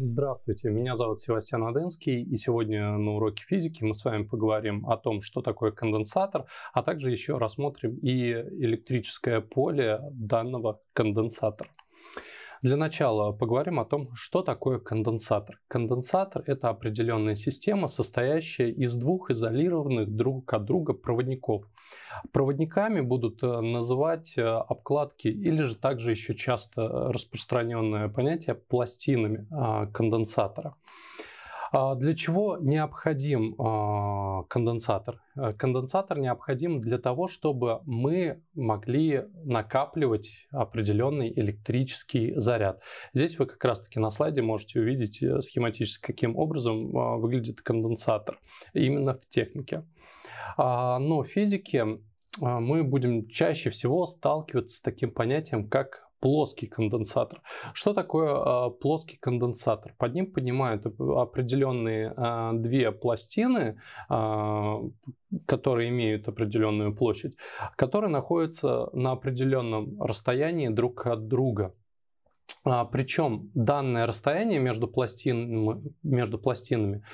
Здравствуйте, меня зовут Севастьян Аденский, и сегодня на уроке физики мы с вами поговорим о том, что такое конденсатор, а также еще рассмотрим и электрическое поле данного конденсатора. Для начала поговорим о том, что такое конденсатор. Конденсатор – это определенная система, состоящая из двух изолированных друг от друга проводников. Проводниками будут э, называть э, обкладки или же также еще часто э, распространенное понятие пластинами а, конденсатора. А для чего необходим а, конденсатор? Э, конденсатор необходим для того, чтобы мы могли накапливать определенный электрический заряд. Здесь вы как раз-таки на слайде можете увидеть э, схематически, каким образом а, выглядит конденсатор именно в технике. Но в физике мы будем чаще всего сталкиваться с таким понятием, как плоский конденсатор. Что такое э, плоский конденсатор? Под ним понимают определенные э, две пластины, э, которые имеют определенную площадь, которые находятся на определенном расстоянии друг от друга. А, причем данное расстояние между, пластин, между пластинами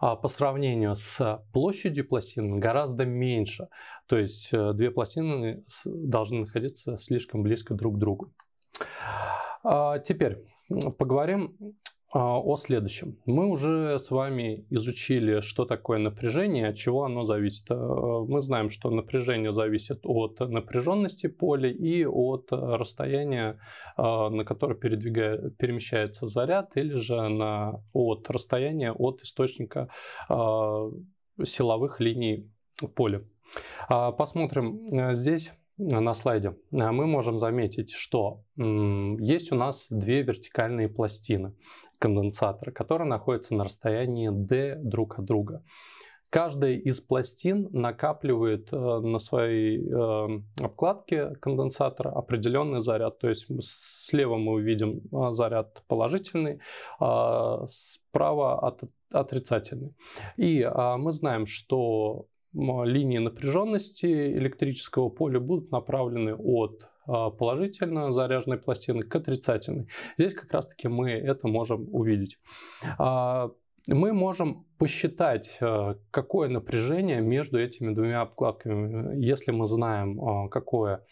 а, по сравнению с площадью пластин гораздо меньше. То есть э, две пластины должны находиться слишком близко друг к другу. А, теперь поговорим а, о следующем. Мы уже с вами изучили, что такое напряжение, от чего оно зависит. А, мы знаем, что напряжение зависит от напряженности поля и от расстояния, на которое перемещается заряд, или же на, от расстояния от источника силовых линий поля. Посмотрим здесь Э, на слайде, а мы можем заметить, что есть у нас две вертикальные пластины конденсатора, которые находятся на расстоянии D друг от друга. Каждая из пластин накапливает э, на своей э, обкладке конденсатора определенный заряд. То есть слева мы увидим заряд положительный, а справа от отрицательный. И а, мы знаем, что линии напряженности электрического поля будут направлены от а, положительно заряженной пластины к отрицательной. Здесь как раз таки мы это можем увидеть. А, мы можем посчитать, а, какое напряжение между этими двумя обкладками. Если мы знаем, какое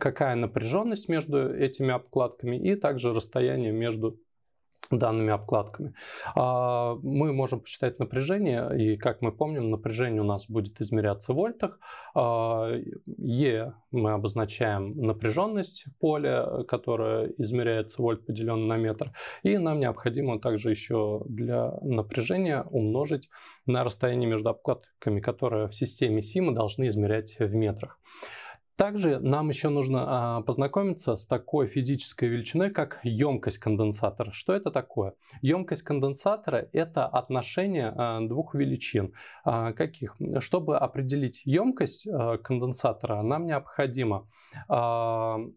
какая напряженность между этими обкладками и также расстояние между данными обкладками. А, мы можем посчитать напряжение, и как мы помним, напряжение у нас будет измеряться в вольтах. А, е мы обозначаем напряженность поля, которая измеряется вольт, поделен на метр. И нам необходимо также еще для напряжения умножить на расстояние между обкладками, которые в системе СИМа должны измерять в метрах. Также нам еще нужно а, познакомиться с такой физической величиной, как емкость конденсатора. Что это такое? Емкость конденсатора – это отношение а, двух величин. А, каких? Чтобы определить емкость конденсатора, нам необходимо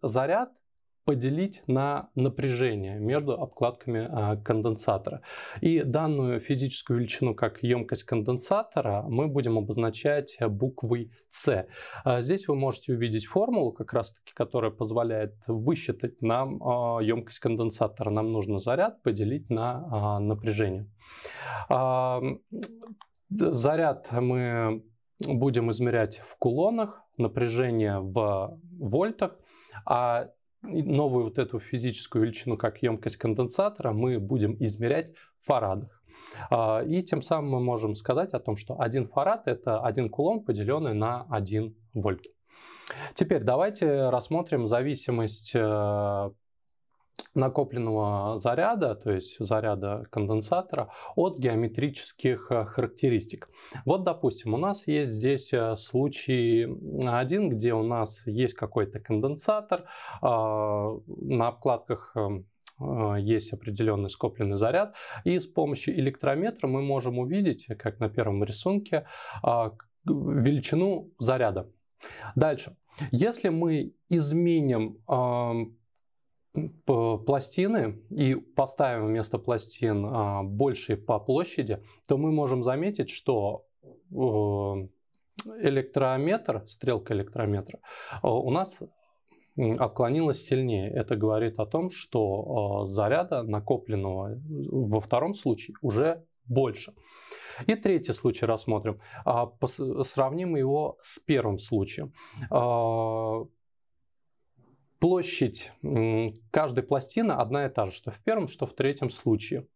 заряд – поделить на напряжение между обкладками а, конденсатора. И данную физическую величину, как емкость конденсатора, мы будем обозначать буквой С. А, здесь вы можете увидеть формулу, как раз таки, которая позволяет высчитать нам а, емкость конденсатора. Нам нужно заряд поделить на напряжение. Заряд мы будем измерять в кулонах, напряжение в вольтах, а новую вот эту физическую величину, как емкость конденсатора, мы будем измерять в фарадах. А, и тем самым мы можем сказать о том, что один фарад – это один кулон, поделенный на 1 вольт. Теперь давайте рассмотрим зависимость э, накопленного заряда, то есть заряда конденсатора, от геометрических э, характеристик. Вот, допустим, у нас есть здесь э, случай один, где у нас есть какой-то конденсатор, а, на обкладках эм, э, есть определенный скопленный заряд, и с помощью электрометра мы можем увидеть, как на первом рисунке, а, величину заряда. Дальше. Если мы изменим эм, пластины и поставим вместо пластин а, больше по площади, то мы можем заметить, что э, электрометр, стрелка электрометра э, у нас отклонилась сильнее. Это говорит о том, что э, заряда накопленного во втором случае уже больше. И третий случай рассмотрим. А, сравним его с первым случаем. А, Площадь каждой пластины одна и та же, что в первом, что в третьем случае.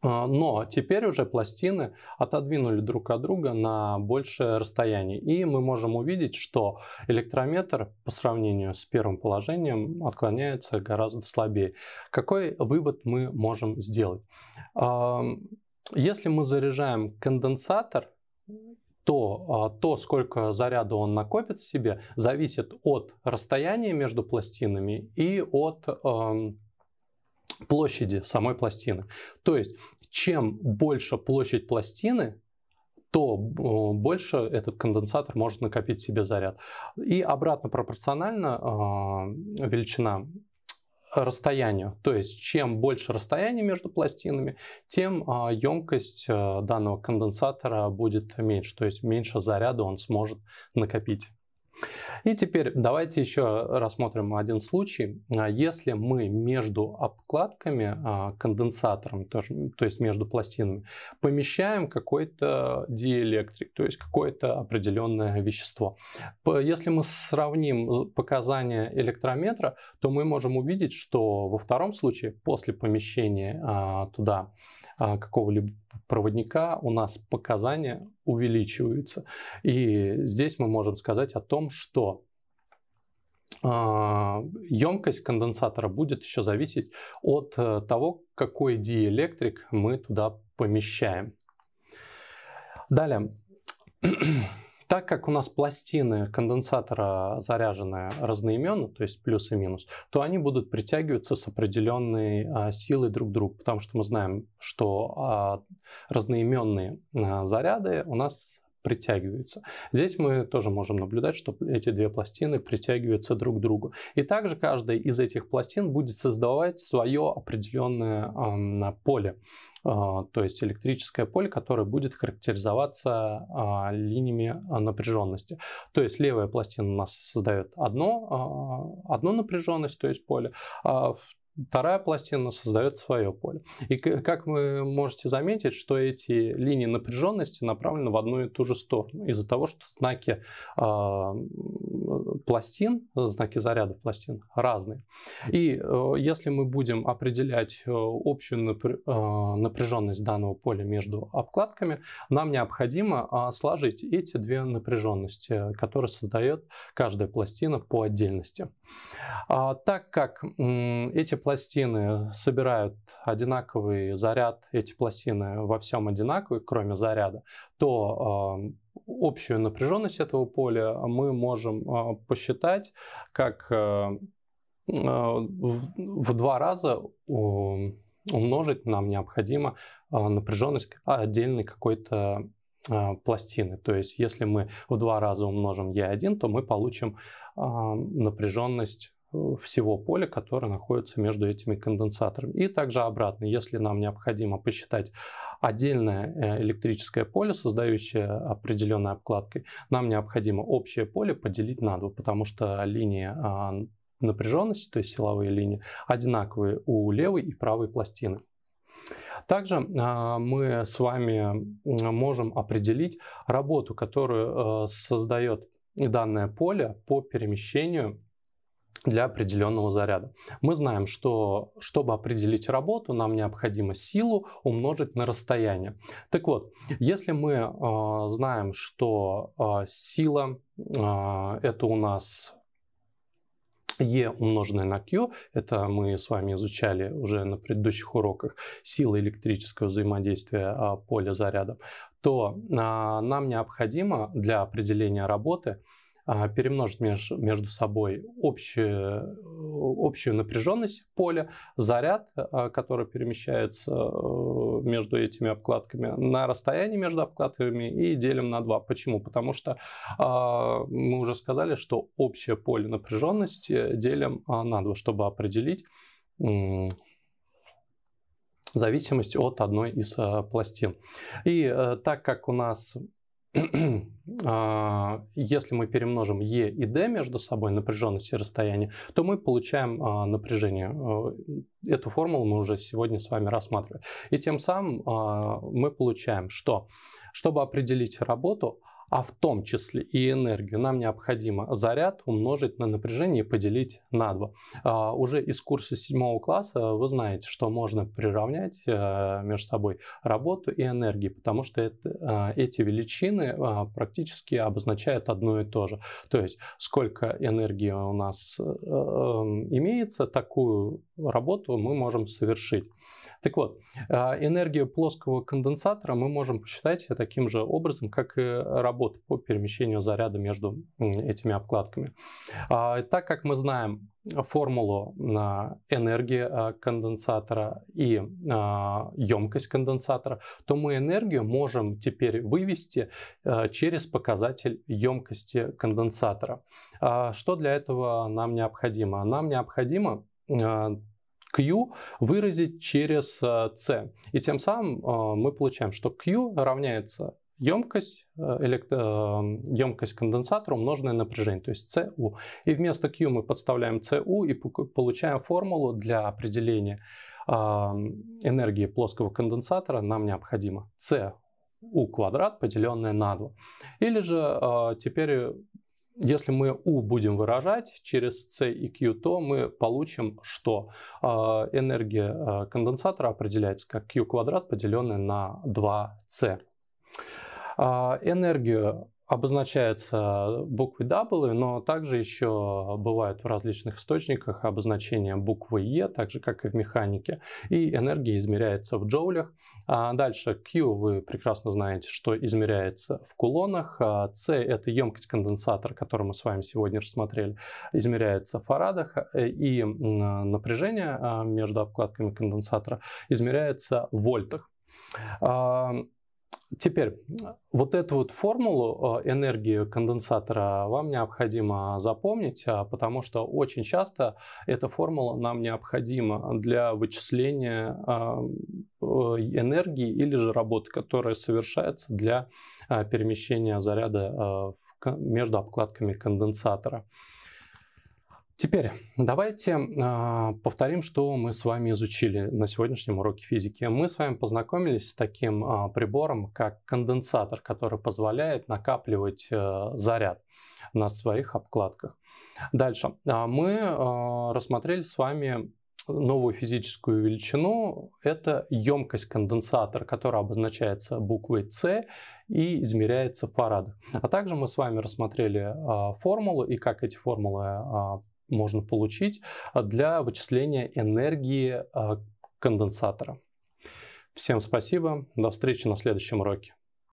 А, но теперь уже пластины отодвинули друг от друга на большее расстояние. И мы можем увидеть, что электрометр по сравнению с первым положением отклоняется гораздо слабее. Какой вывод мы можем сделать? Если мы заряжаем конденсатор то а, то, сколько заряда он накопит в себе, зависит от расстояния между пластинами и от э, площади самой пластины. То есть, чем больше площадь пластины, то больше этот конденсатор может накопить в себе заряд. И обратно пропорционально э, величина расстоянию. То есть чем больше расстояние между пластинами, тем а, емкость э, данного конденсатора будет меньше, то есть меньше заряда он сможет накопить. И теперь давайте еще рассмотрим один случай. А, если мы между обкладками, а, конденсатором, то есть между пластинами, помещаем какой-то диэлектрик, то есть какое-то определенное вещество. Если мы сравним показания электрометра, то мы можем увидеть, что во втором случае, после помещения а, туда какого-либо проводника у нас показания увеличиваются. И здесь мы можем сказать о том, что а, емкость конденсатора будет еще зависеть от э, того, какой диэлектрик мы туда помещаем. Далее. Так как у нас пластины конденсатора заряжены разноименно, то есть плюс и минус, то они будут притягиваться с определенной а, силой друг к другу, потому что мы знаем, что а, разноименные а, заряды у нас притягиваются. Здесь мы тоже можем наблюдать, что эти две пластины притягиваются друг к другу. И также каждая из этих пластин будет создавать свое определенное э, поле, э, то есть электрическое поле, которое будет характеризоваться э, линиями а, напряженности. То есть левая пластина у нас создает одно, э, одну напряженность, то есть поле, а Вторая пластина создает свое поле. И как вы можете заметить, что эти линии напряженности направлены в одну и ту же сторону. Из-за того, что знаки э, пластин, знаки заряда пластин разные. И э, если мы будем определять э, общую напр э, напряженность данного поля между обкладками, нам необходимо э, сложить эти две напряженности, которые создает каждая пластина по отдельности. Э, так как э, эти пластины собирают одинаковый заряд, эти пластины во всем одинаковые, кроме заряда, то э, общую напряженность этого поля мы можем э, посчитать как э, э в, в два раза умножить нам необходимо э, напряженность отдельной какой-то э, пластины. То есть если мы в два раза умножим Е1, то мы получим напряженность Э, всего поля, которое находится между этими конденсаторами. И также обратно, если нам необходимо посчитать отдельное э, электрическое поле, создающее определенной обкладкой, нам необходимо общее поле поделить на два, потому что линии а, напряженности, то есть силовые линии, одинаковые у левой и правой пластины. Также а, мы с вами можем определить работу, которую э, создает данное поле по перемещению для определенного заряда. Мы знаем, что чтобы определить работу, нам необходимо силу умножить на расстояние. Так вот, если мы э, знаем, что э, сила э, это у нас е умноженное на Q, это мы с вами изучали уже на предыдущих уроках силы электрического взаимодействия а, поля зарядом, то а, нам необходимо для определения работы а, перемножить меж, между собой общую, общую напряженность поля, заряд, а, который перемещается э, между этими обкладками, на расстояние между обкладками и делим на 2. Почему? Потому что а, мы уже сказали, что общее поле напряженности делим на 2, чтобы определить зависимость от одной из э, пластин. И э, так как у нас а, если мы перемножим E и D между собой, напряженность и расстояние, то мы получаем а, напряжение. Э, эту формулу мы уже сегодня с вами рассматривали. И тем самым а, мы получаем, что чтобы определить работу, а в том числе и энергию, нам необходимо заряд умножить на напряжение и поделить на 2. А, уже из курса 7 класса вы знаете, что можно приравнять а, между собой работу и энергию, потому что это, а, э, эти величины а, практически обозначают одно и то же. То есть сколько энергии у нас а, а, имеется, такую работу мы можем совершить. Так вот, а, энергию плоского конденсатора мы можем посчитать таким же образом, как и работу по перемещению заряда между этими обкладками. А, так как мы знаем формулу а, энергии конденсатора и емкость конденсатора, то мы энергию можем теперь вывести через показатель емкости конденсатора. Что для этого нам необходимо? Нам необходимо Q выразить через э, C. И тем самым э, мы получаем, что Q равняется емкость, э, электро... емкость конденсатора умноженное напряжение, то есть СУ. И вместо Q мы подставляем СУ и получаем формулу для определения энергии плоского конденсатора нам необходимо С у квадрат, поделенное на 2. Или же теперь если мы U будем выражать через C и Q, то мы получим, что а, энергия а, конденсатора определяется как Q квадрат, поделенный на 2C. А, энергию обозначается буквой W, но также еще бывают в различных источниках обозначения буквы E, так же как и в механике. И энергия измеряется в джоулях. А дальше Q вы прекрасно знаете, что измеряется в кулонах. А C это емкость конденсатора, которую мы с вами сегодня рассмотрели, измеряется в фарадах. Э, и напряжение а, между обкладками конденсатора измеряется в вольтах. А, Теперь, вот эту вот формулу э, энергии конденсатора вам необходимо запомнить, а, потому что очень часто эта формула нам необходима для вычисления а, э, энергии или же работы, которая совершается для а, перемещения заряда э, между обкладками конденсатора. Теперь давайте э, повторим, что мы с вами изучили на сегодняшнем уроке физики. Мы с вами познакомились с таким э, прибором, как конденсатор, который позволяет накапливать э, заряд на своих обкладках. Дальше. А, мы э, рассмотрели с вами новую физическую величину. Это емкость конденсатора, которая обозначается буквой С и измеряется в фарадах. А также мы с вами рассмотрели э, формулы и как эти формулы э, можно получить для вычисления энергии а, конденсатора. Всем спасибо, до встречи на следующем уроке.